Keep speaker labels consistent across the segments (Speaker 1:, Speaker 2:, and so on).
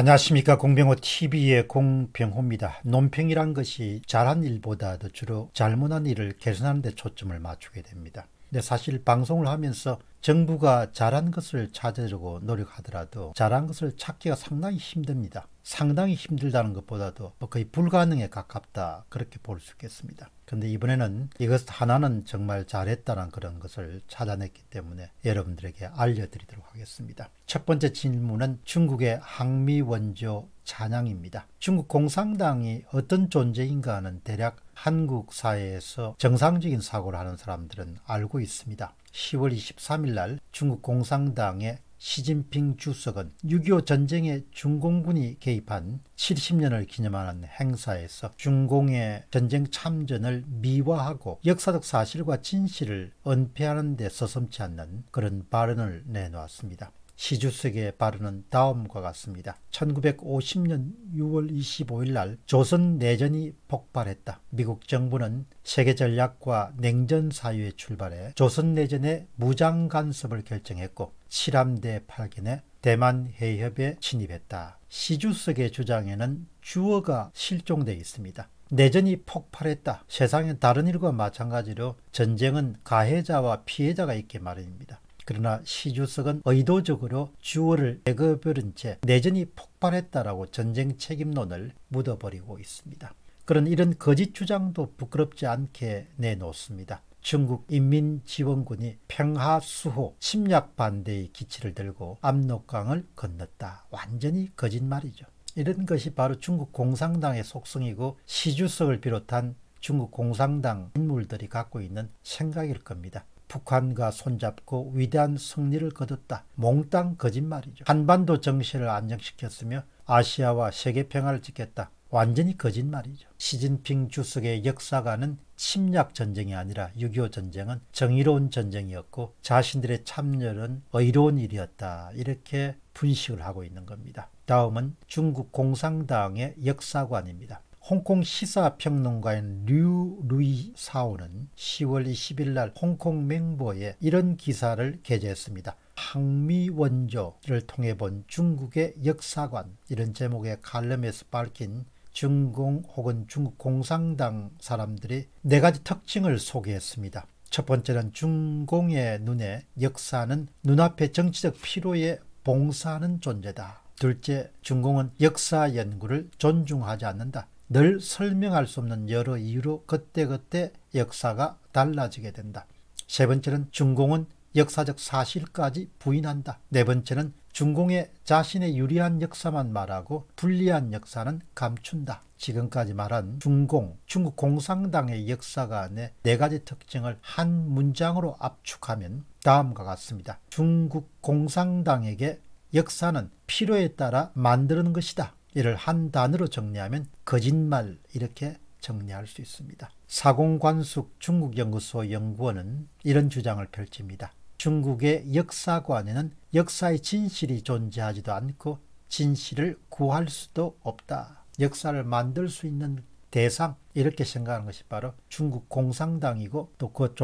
Speaker 1: 안녕하십니까 공병호 TV의 공병호입니다. 논평이란 것이 잘한 일보다 더 주로 잘못한 일을 개선하는 데 초점을 맞추게 됩니다. 근데 사실 방송을 하면서 정부가 잘한 것을 찾으려고 노력하더라도 잘한 것을 찾기가 상당히 힘듭니다. 상당히 힘들다는 것보다도 뭐 거의 불가능에 가깝다 그렇게 볼 수 있겠습니다. 근데 이번에는 이것 하나는 정말 잘했다는 그런 것을 찾아냈기 때문에 여러분들에게 알려드리도록 하겠습니다. 첫 번째 질문은 중국의 항미 원조 찬양입니다. 중국 공산당이 어떤 존재인가 하는 대략 한국 사회에서 정상적인 사고를 하는 사람들은 알고 있습니다. 10월 23일 날 중국 공산당의 시진핑 주석은 6.25 전쟁에 중공군이 개입한 70년을 기념하는 행사에서 중공의 전쟁 참전을 미화하고 역사적 사실과 진실을 은폐하는 데 서슴치 않는 그런 발언을 내놓았습니다. 시주 석에 바르는 다음과 같습니다. 1950년 6월 25일 날 조선 내전이 폭발했다. 미국 정부는 세계 전략과 냉전 사유에 출발해 조선 내전에 무장 간섭을 결정했고 칠함대 파견에 대만 해협에 진입했다 시주 석의 주장에는 주어가 실종되어 있습니다. 내전이 폭발했다. 세상의 다른 일과 마찬가지로 전쟁은 가해자와 피해자가 있기 마련입니다. 그러나 시주석은 의도적으로 주어를 애거별은 채 내전이 폭발했다라고 전쟁 책임론을 묻어버리고 있습니다. 그런 이런 거짓 주장도 부끄럽지 않게 내놓습니다. 중국 인민지원군이 평하수호 침략 반대의 기치를 들고 압록강을 건넜다. 완전히 거짓말이죠. 이런 것이 바로 중국 공산당의 속성이고 시주석을 비롯한 중국 공산당 인물들이 갖고 있는 생각일 겁니다. 북한과 손잡고 위대한 승리를 거뒀다. 몽땅 거짓말이죠. 한반도 정세를 안정시켰으며 아시아와 세계 평화를 지켰다. 완전히 거짓말이죠. 시진핑 주석의 역사가는 침략 전쟁이 아니라 6.25 전쟁은 정의로운 전쟁이었고 자신들의 참여는 의로운 일이었다. 이렇게 분식을 하고 있는 겁니다. 다음은 중국 공산당의 역사관입니다. 홍콩 시사평론가인 류 루이 사오는 10월 20일 날 홍콩 맹보에 이런 기사를 게재했습니다. 항미 원조를 통해 본 중국의 역사관 이런 제목의 칼럼에서 밝힌 중공 혹은 중국 공상당사람들이네 가지 특징을 소개했습니다. 첫 번째는 중공의 눈에 역사는 눈앞의 정치적 피로에 봉사하는 존재다. 둘째, 중공은 역사 연구를 존중하지 않는다. 늘 설명할 수 없는 여러 이유로 그때그때 역사가 달라지게 된다. 세 번째는 중공은 역사적 사실까지 부인한다. 네 번째는 중공의 자신의 유리한 역사만 말하고 불리한 역사는 감춘다. 지금까지 말한 중공, 중국 공산당의 역사가 내네 가지 특징을 한 문장으로 압축하면 다음과 같습니다. 중국 공산당에게 역사는 필요에 따라 만드는 것이다. 이를 한 단어로 정리하면 거짓말 이렇게 정리할 수 있습니다. 사공관숙 중국연구소 연구원은 이런 주장을 펼칩니다. 중국의 역사관에는 역사의 진실이 존재하지도 않고 진실을 구할 수도 없다. 역사를 만들 수 있는 대상 이렇게 생각하는 것이 바로 중국 공산당이고 또 그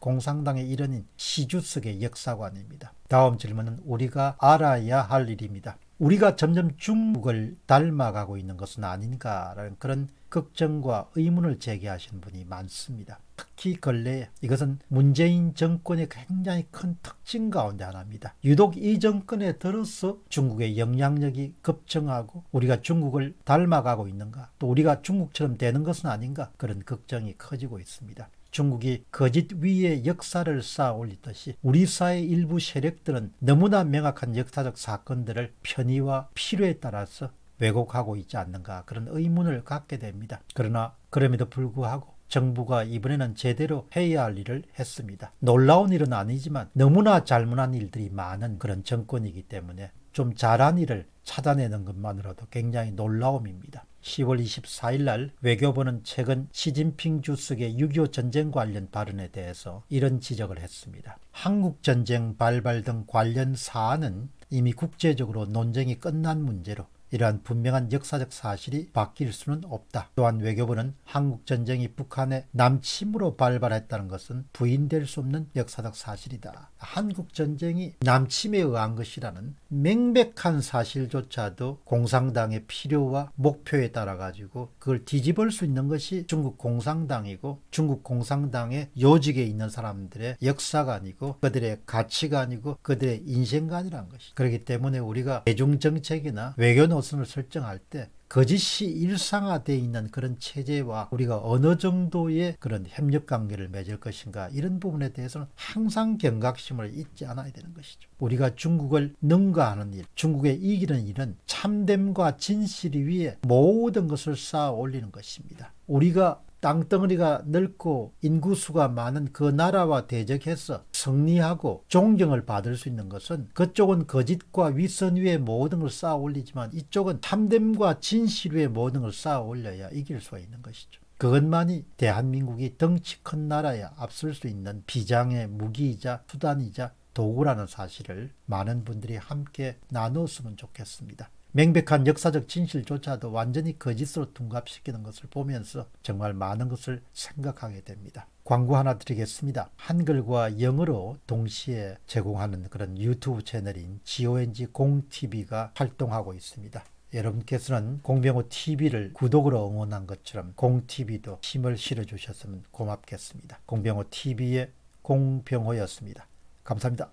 Speaker 1: 공산당의 일원인 시주석의 역사관입니다. 다음 질문은 우리가 알아야 할 일입니다. 우리가 점점 중국을 닮아가고 있는 것은 아닌가라는 그런 걱정과 의문을 제기하시는 분이 많습니다. 특히 근래 이것은 문재인 정권의 굉장히 큰 특징 가운데 하나입니다. 유독 이 정권에 들어서 중국의 영향력이 급증하고 우리가 중국을 닮아가고 있는가 또 우리가 중국처럼 되는 것은 아닌가 그런 걱정이 커지고 있습니다. 중국이 거짓 위에 역사를 쌓아 올리듯이 우리 사회 일부 세력들은 너무나 명확한 역사적 사건들을 편의와 필요에 따라서 왜곡하고 있지 않는가 그런 의문을 갖게 됩니다. 그러나 그럼에도 불구하고 정부가 이번에는 제대로 해야 할 일을 했습니다. 놀라운 일은 아니지만 너무나 잘못한 일들이 많은 그런 정권이기 때문에 좀 잘한 일을 찾아내는 것만으로도 굉장히 놀라움입니다. 10월 24일 날 외교부는 최근 시진핑 주석의 6.25 전쟁 관련 발언에 대해서 이런 지적을 했습니다. 한국 전쟁 발발 등 관련 사안은 이미 국제적으로 논쟁이 끝난 문제로 이러한 분명한 역사적 사실이 바뀔 수는 없다. 또한 외교부는 한국전쟁이 북한의 남침으로 발발했다는 것은 부인될 수 없는 역사적 사실이다. 한국전쟁이 남침에 의한 것이라는 명백한 사실조차도 공상당의 필요와 목표에 따라 가지고 그걸 뒤집을 수 있는 것이 중국 공상당이고 중국 공상당의 요직에 있는 사람들의 역사가 아니고 그들의 가치가 아니고 그들의 인생관이란 것이 그렇기 때문에 우리가 대중정책이나 외교노 것을 설정할 때 거짓이 일상화되어 있는 그런 체제와 우리가 어느 정도의 그런 협력관계를 맺을 것인가 이런 부분에 대해서는 항상 경각심을 잊지 않아야 되는 것이죠. 우리가 중국을 능가하는 일, 중국에 이기는 일은 참됨과 진실 위해 모든 것을 쌓아 올리는 것입니다. 우리가 땅덩어리가 넓고 인구수가 많은 그 나라와 대적해서 승리하고 존경을 받을 수 있는 것은 그쪽은 거짓과 위선 위에 모든 걸 쌓아 올리지만 이쪽은 참됨과 진실 위에 모든 걸 쌓아 올려야 이길 수가 있는 것이죠. 그것만이 대한민국이 덩치 큰 나라에 앞설 수 있는 비장의 무기이자 수단이자 도구라는 사실을 많은 분들이 함께 나눴으면 좋겠습니다. 명백한 역사적 진실조차도 완전히 거짓으로 둔갑시키는 것을 보면서 정말 많은 것을 생각하게 됩니다. 광고 하나 드리겠습니다. 한글과 영어로 동시에 제공하는 그런 유튜브 채널인 GONG 공TV가 활동하고 있습니다. 여러분께서는 공병호 TV를 구독으로 응원한 것처럼 공TV도 힘을 실어주셨으면 고맙겠습니다. 공병호 TV의 공병호였습니다. 감사합니다.